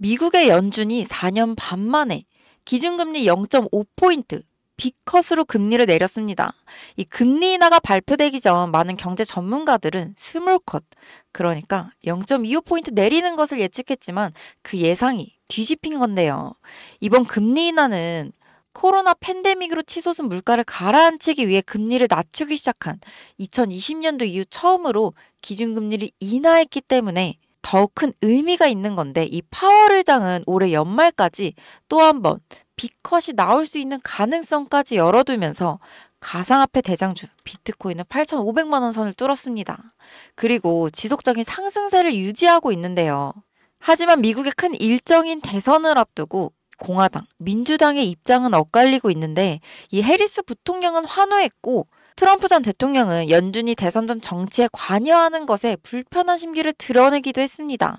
미국의 연준이 4년 반 만에 기준금리 0.5포인트 빅컷으로 금리를 내렸습니다. 이 금리 인하가 발표되기 전 많은 경제 전문가들은 스몰컷, 그러니까 0.25포인트 내리는 것을 예측했지만 그 예상이 뒤집힌 건데요. 이번 금리 인하는 코로나 팬데믹으로 치솟은 물가를 가라앉히기 위해 금리를 낮추기 시작한 2020년도 이후 처음으로 기준금리를 인하했기 때문에 더욱 큰 의미가 있는 건데 이파워를장은 올해 연말까지 또 한번 비컷이 나올 수 있는 가능성까지 열어두면서 가상화폐 대장주 비트코인은 8,500만 원 선을 뚫었습니다. 그리고 지속적인 상승세를 유지하고 있는데요. 하지만 미국의 큰 일정인 대선을 앞두고 공화당, 민주당의 입장은 엇갈리고 있는데 이 해리스 부통령은 환호했고 트럼프 전 대통령은 연준이 대선 전 정치에 관여하는 것에 불편한 심기를 드러내기도 했습니다.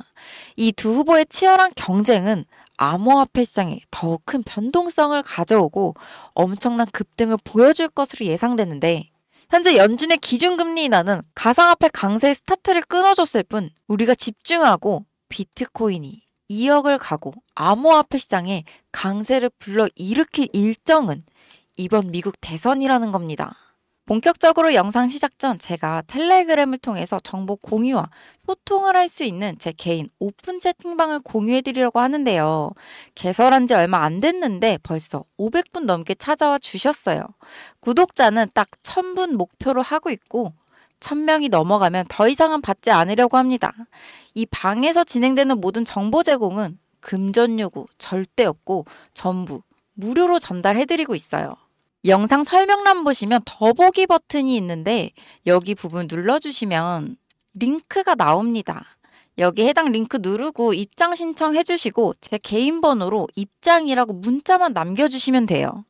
이 두 후보의 치열한 경쟁은 암호화폐 시장에 더 큰 변동성을 가져오고 엄청난 급등을 보여줄 것으로 예상되는데 현재 연준의 기준금리 인하는 가상화폐 강세의 스타트를 끊어줬을 뿐 우리가 집중하고 비트코인이 2억을 가고 암호화폐 시장에 강세를 불러 일으킬 일정은 이번 미국 대선이라는 겁니다. 본격적으로 영상 시작 전 제가 텔레그램을 통해서 정보 공유와 소통을 할 수 있는 제 개인 오픈 채팅방을 공유해 드리려고 하는데요. 개설한 지 얼마 안 됐는데 벌써 500분 넘게 찾아와 주셨어요. 구독자는 딱 1000분 목표로 하고 있고 1000명이 넘어가면 더 이상은 받지 않으려고 합니다. 이 방에서 진행되는 모든 정보 제공은 금전 요구 절대 없고 전부 무료로 전달해드리고 있어요. 영상 설명란 보시면 더보기 버튼이 있는데 여기 부분 눌러주시면 링크가 나옵니다. 여기 해당 링크 누르고 입장 신청해 주시고 제 개인 번호로 입장이라고 문자만 남겨주시면 돼요.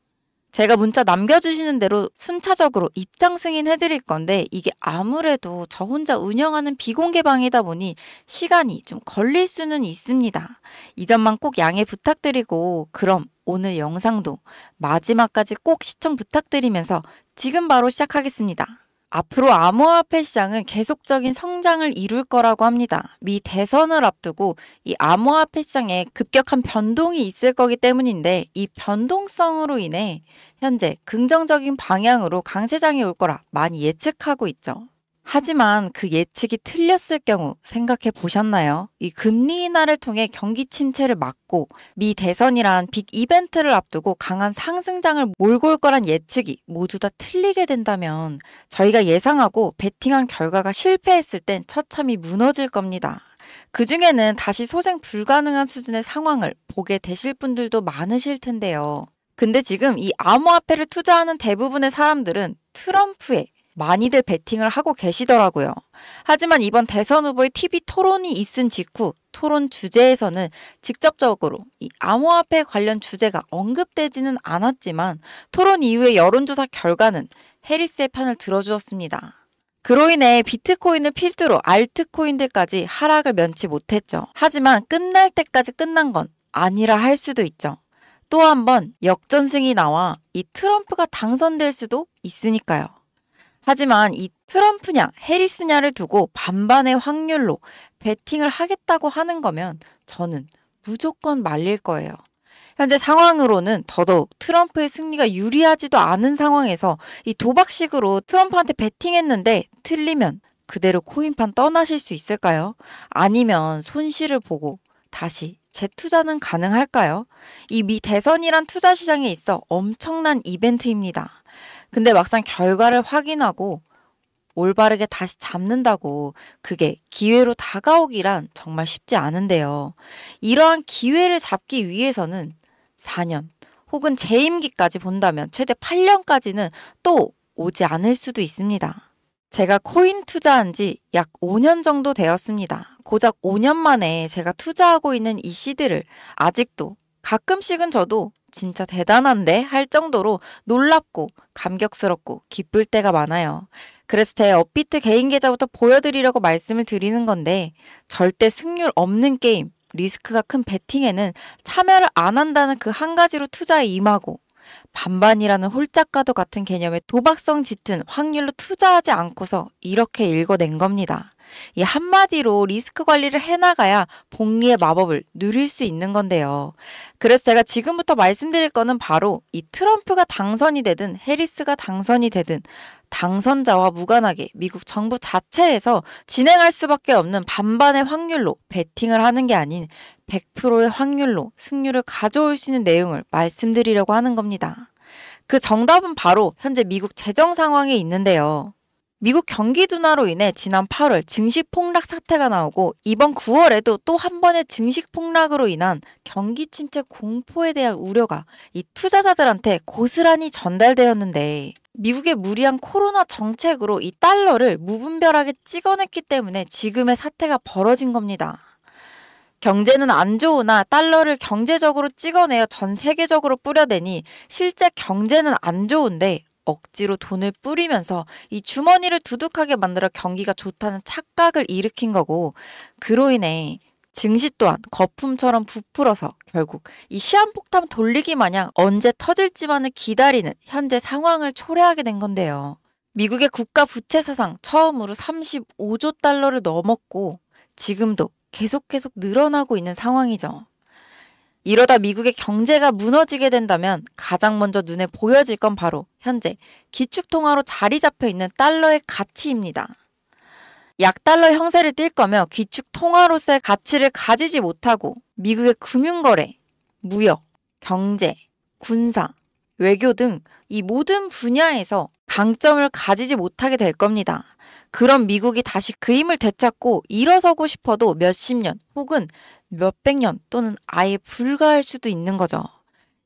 제가 문자 남겨주시는 대로 순차적으로 입장 승인해 드릴 건데 이게 아무래도 저 혼자 운영하는 비공개 방이다 보니 시간이 좀 걸릴 수는 있습니다. 이 점만 꼭 양해 부탁드리고 그럼 오늘 영상도 마지막까지 꼭 시청 부탁드리면서 지금 바로 시작하겠습니다. 앞으로 암호화폐 시장은 계속적인 성장을 이룰 거라고 합니다. 미 대선을 앞두고 이 암호화폐 시장에 급격한 변동이 있을 거기 때문인데 이 변동성으로 인해 현재 긍정적인 방향으로 강세장이 올 거라 많이 예측하고 있죠. 하지만 그 예측이 틀렸을 경우 생각해 보셨나요? 이 금리 인하를 통해 경기 침체를 막고 미 대선이란 빅 이벤트를 앞두고 강한 상승장을 몰고 올 거란 예측이 모두 다 틀리게 된다면 저희가 예상하고 베팅한 결과가 실패했을 땐 처참히 무너질 겁니다. 그 중에는 다시 소생 불가능한 수준의 상황을 보게 되실 분들도 많으실 텐데요. 근데 지금 이 암호화폐를 투자하는 대부분의 사람들은 트럼프의 많이들 베팅을 하고 계시더라고요. 하지만 이번 대선 후보의 TV 토론이 있은 직후 토론 주제에서는 직접적으로 이 암호화폐 관련 주제가 언급되지는 않았지만 토론 이후의 여론조사 결과는 해리스의 편을 들어주었습니다. 그로 인해 비트코인을 필두로 알트코인들까지 하락을 면치 못했죠. 하지만 끝날 때까지 끝난 건 아니라 할 수도 있죠. 또 한 번 역전승이 나와 이 트럼프가 당선될 수도 있으니까요. 하지만 이 트럼프냐 해리스냐를 두고 반반의 확률로 베팅을 하겠다고 하는 거면 저는 무조건 말릴 거예요. 현재 상황으로는 더더욱 트럼프의 승리가 유리하지도 않은 상황에서 이 도박식으로 트럼프한테 베팅했는데 틀리면 그대로 코인판 떠나실 수 있을까요? 아니면 손실을 보고 다시 재투자는 가능할까요? 이 미 대선이란 투자 시장에 있어 엄청난 이벤트입니다. 근데 막상 결과를 확인하고 올바르게 다시 잡는다고 그게 기회로 다가오기란 정말 쉽지 않은데요. 이러한 기회를 잡기 위해서는 4년 혹은 재임기까지 본다면 최대 8년까지는 또 오지 않을 수도 있습니다. 제가 코인 투자한 지 약 5년 정도 되었습니다. 고작 5년 만에 제가 투자하고 있는 이 시드를 아직도 가끔씩은 저도 진짜 대단한데? 할 정도로 놀랍고 감격스럽고 기쁠 때가 많아요. 그래서 제 업비트 개인 계좌부터 보여드리려고 말씀을 드리는 건데 절대 승률 없는 게임, 리스크가 큰 베팅에는 참여를 안 한다는 그 한 가지로 투자에 임하고 반반이라는 홀짝가도 같은 개념의 도박성 짙은 확률로 투자하지 않고서 이렇게 읽어낸 겁니다. 이 한마디로 리스크 관리를 해나가야 복리의 마법을 누릴 수 있는 건데요. 그래서 제가 지금부터 말씀드릴 거는 바로 이 트럼프가 당선이 되든 해리스가 당선이 되든 당선자와 무관하게 미국 정부 자체에서 진행할 수밖에 없는 반반의 확률로 베팅을 하는 게 아닌 100%의 확률로 승률을 가져올 수 있는 내용을 말씀드리려고 하는 겁니다. 그 정답은 바로 현재 미국 재정 상황에 있는데요. 미국 경기 둔화로 인해 지난 8월 증시 폭락 사태가 나오고 이번 9월에도 또 한 번의 증시 폭락으로 인한 경기 침체 공포에 대한 우려가 이 투자자들한테 고스란히 전달되었는데 미국의 무리한 코로나 정책으로 이 달러를 무분별하게 찍어냈기 때문에 지금의 사태가 벌어진 겁니다. 경제는 안 좋으나 달러를 경제적으로 찍어내어 전 세계적으로 뿌려대니 실제 경제는 안 좋은데 억지로 돈을 뿌리면서 이 주머니를 두둑하게 만들어 경기가 좋다는 착각을 일으킨 거고 그로 인해 증시 또한 거품처럼 부풀어서 결국 이 시한폭탄 돌리기 마냥 언제 터질지만을 기다리는 현재 상황을 초래하게 된 건데요. 미국의 국가 부채 사상 처음으로 35조 달러를 넘었고 지금도 계속 계속 늘어나고 있는 상황이죠. 이러다 미국의 경제가 무너지게 된다면 가장 먼저 눈에 보여질 건 바로 현재 기축통화로 자리 잡혀 있는 달러의 가치입니다. 약달러 형세를 띌 거며 기축통화로서의 가치를 가지지 못하고 미국의 금융거래, 무역, 경제, 군사, 외교 등 이 모든 분야에서 강점을 가지지 못하게 될 겁니다. 그럼 미국이 다시 그 힘을 되찾고 일어서고 싶어도 몇 십 년 혹은 몇백 년 또는 아예 불가할 수도 있는 거죠.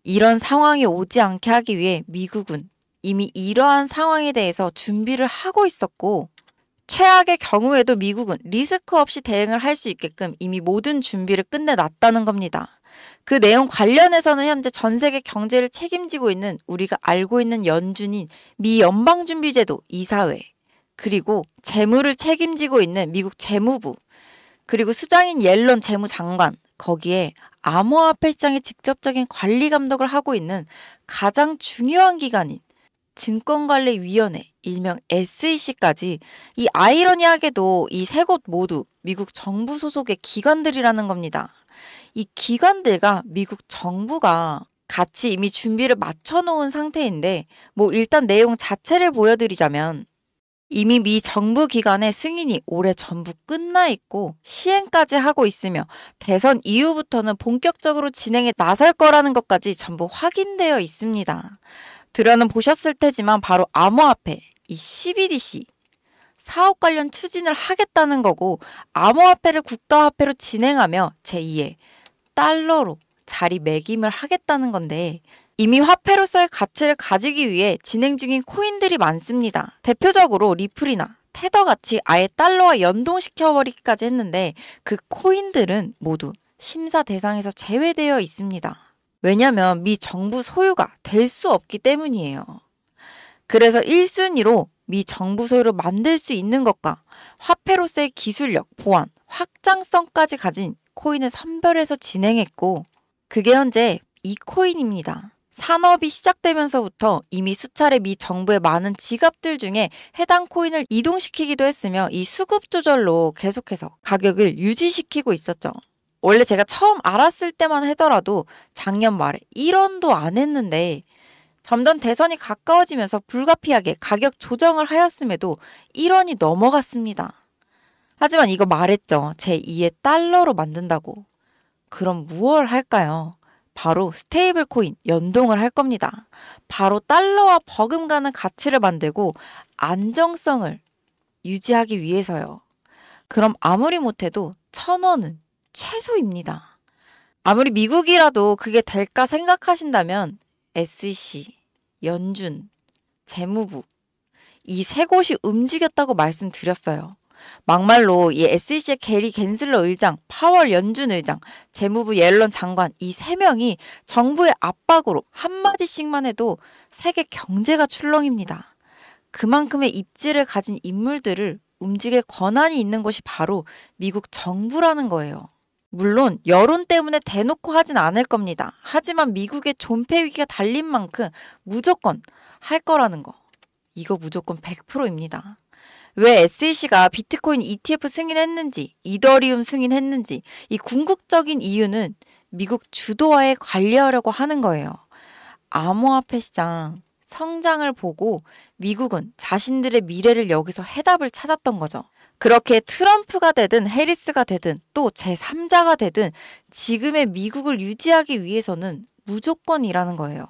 이런 상황이 오지 않게 하기 위해 미국은 이미 이러한 상황에 대해서 준비를 하고 있었고 최악의 경우에도 미국은 리스크 없이 대응을 할 수 있게끔 이미 모든 준비를 끝내놨다는 겁니다. 그 내용 관련해서는 현재 전 세계 경제를 책임지고 있는 우리가 알고 있는 연준인 미 연방준비제도 이사회 그리고 재무를 책임지고 있는 미국 재무부 그리고 수장인 옐런 재무장관 거기에 암호화폐 시장의 직접적인 관리 감독을 하고 있는 가장 중요한 기관인 증권관리위원회 일명 SEC까지 이 아이러니하게도 이 세 곳 모두 미국 정부 소속의 기관들이라는 겁니다. 이 기관들과 미국 정부가 같이 이미 준비를 마쳐놓은 상태인데 뭐 일단 내용 자체를 보여드리자면 이미 미 정부 기관의 승인이 올해 전부 끝나 있고 시행까지 하고 있으며 대선 이후부터는 본격적으로 진행에 나설 거라는 것까지 전부 확인되어 있습니다. 들어는 보셨을 테지만 바로 암호화폐 이 CBDC 사업 관련 추진을 하겠다는 거고 암호화폐를 국가화폐로 진행하며 제2의 달러로 자리 매김을 하겠다는 건데 이미 화폐로서의 가치를 가지기 위해 진행 중인 코인들이 많습니다. 대표적으로 리플이나 테더 같이 아예 달러와 연동시켜버리기까지 했는데 그 코인들은 모두 심사 대상에서 제외되어 있습니다. 왜냐면 미 정부 소유가 될 수 없기 때문이에요. 그래서 1순위로 미 정부 소유로 만들 수 있는 것과 화폐로서의 기술력, 보안, 확장성까지 가진 코인을 선별해서 진행했고 그게 현재 이 코인입니다. 산업이 시작되면서부터 이미 수차례 미 정부의 많은 지갑들 중에 해당 코인을 이동시키기도 했으며 이 수급 조절로 계속해서 가격을 유지시키고 있었죠. 원래 제가 처음 알았을 때만 하더라도 작년 말에 1원도 안 했는데 점점 대선이 가까워지면서 불가피하게 가격 조정을 하였음에도 1원이 넘어갔습니다. 하지만 이거 말했죠. 제2의 달러로 만든다고. 그럼 무얼 할까요? 바로 스테이블 코인 연동을 할 겁니다. 바로 달러와 버금가는 가치를 만들고 안정성을 유지하기 위해서요. 그럼 아무리 못해도 천 원은 최소입니다. 아무리 미국이라도 그게 될까 생각하신다면 SEC, 연준, 재무부 이 세 곳이 움직였다고 말씀드렸어요. 막말로 이 SEC의 게리 갠슬러 의장, 파월 연준 의장, 재무부 옐런 장관 이 세 명이 정부의 압박으로 한마디씩만 해도 세계 경제가 출렁입니다. 그만큼의 입지를 가진 인물들을 움직일 권한이 있는 것이 바로 미국 정부라는 거예요. 물론 여론 때문에 대놓고 하진 않을 겁니다. 하지만 미국의 존폐 위기가 달린 만큼 무조건 할 거라는 거. 이거 무조건 100%입니다. 왜 SEC가 비트코인 ETF 승인했는지, 이더리움 승인했는지 이 궁극적인 이유는 미국 주도화에 관리하려고 하는 거예요. 암호화폐 시장 성장을 보고 미국은 자신들의 미래를 여기서 해답을 찾았던 거죠. 그렇게 트럼프가 되든 해리스가 되든 또 제3자가 되든 지금의 미국을 유지하기 위해서는 무조건이라는 거예요.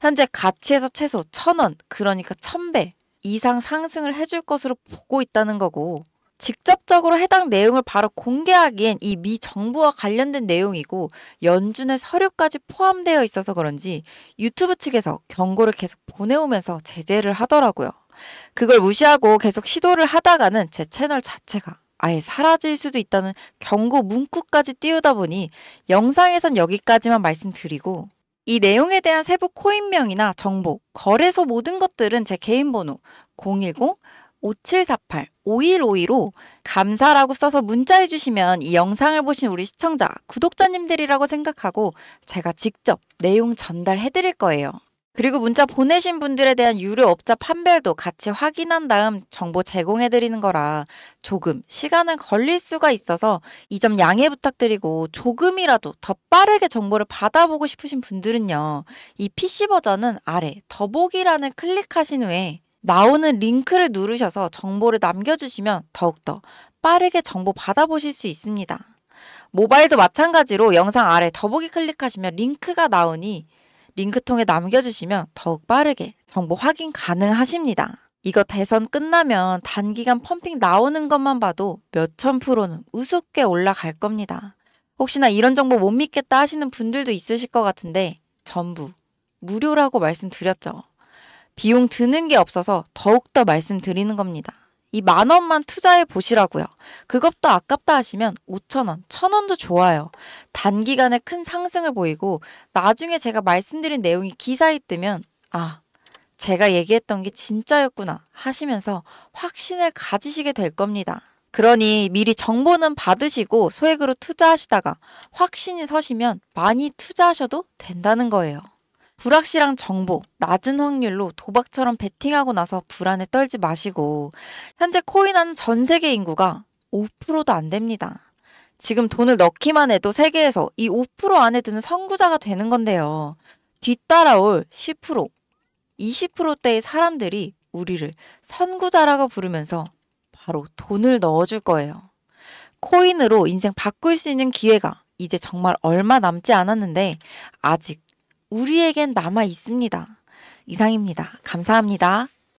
현재 가치에서 최소 천원 그러니까 천배 이상 상승을 해줄 것으로 보고 있다는 거고 직접적으로 해당 내용을 바로 공개하기엔 이 미 정부와 관련된 내용이고 연준의 서류까지 포함되어 있어서 그런지 유튜브 측에서 경고를 계속 보내오면서 제재를 하더라고요. 그걸 무시하고 계속 시도를 하다가는 제 채널 자체가 아예 사라질 수도 있다는 경고 문구까지 띄우다 보니 영상에선 여기까지만 말씀드리고 이 내용에 대한 세부 코인명이나 정보, 거래소 모든 것들은 제 개인 번호 010-5748-5152로 감사라고 써서 문자해 주시면 이 영상을 보신 우리 시청자, 구독자님들이라고 생각하고 제가 직접 내용 전달해 드릴 거예요. 그리고 문자 보내신 분들에 대한 유료 업자 판별도 같이 확인한 다음 정보 제공해 드리는 거라 조금 시간은 걸릴 수가 있어서 이 점 양해 부탁드리고 조금이라도 더 빠르게 정보를 받아보고 싶으신 분들은요. 이 PC 버전은 아래 더보기란을 클릭하신 후에 나오는 링크를 누르셔서 정보를 남겨주시면 더욱더 빠르게 정보 받아보실 수 있습니다. 모바일도 마찬가지로 영상 아래 더보기 클릭하시면 링크가 나오니 링크통에 남겨주시면 더욱 빠르게 정보 확인 가능하십니다. 이거 대선 끝나면 단기간 펌핑 나오는 것만 봐도 몇천 프로는 우습게 올라갈 겁니다. 혹시나 이런 정보 못 믿겠다 하시는 분들도 있으실 것 같은데 전부 무료라고 말씀드렸죠. 비용 드는 게 없어서 더욱더 말씀드리는 겁니다. 이만 원만 투자해 보시라고요. 그것도 아깝다 하시면 5천 원, 천 원도 좋아요. 단기간에 큰 상승을 보이고 나중에 제가 말씀드린 내용이 기사에 뜨면 아 제가 얘기했던 게 진짜였구나 하시면서 확신을 가지시게 될 겁니다. 그러니 미리 정보는 받으시고 소액으로 투자하시다가 확신이 서시면 많이 투자하셔도 된다는 거예요. 불확실한 정보, 낮은 확률로 도박처럼 베팅하고 나서 불안에 떨지 마시고 현재 코인하는 전 세계 인구가 5%도 안 됩니다. 지금 돈을 넣기만 해도 세계에서 이 5% 안에 드는 선구자가 되는 건데요. 뒤따라올 10%, 20%대의 사람들이 우리를 선구자라고 부르면서 바로 돈을 넣어줄 거예요. 코인으로 인생 바꿀 수 있는 기회가 이제 정말 얼마 남지 않았는데 아직 우리에겐 남아 있습니다. 이상입니다. 감사합니다.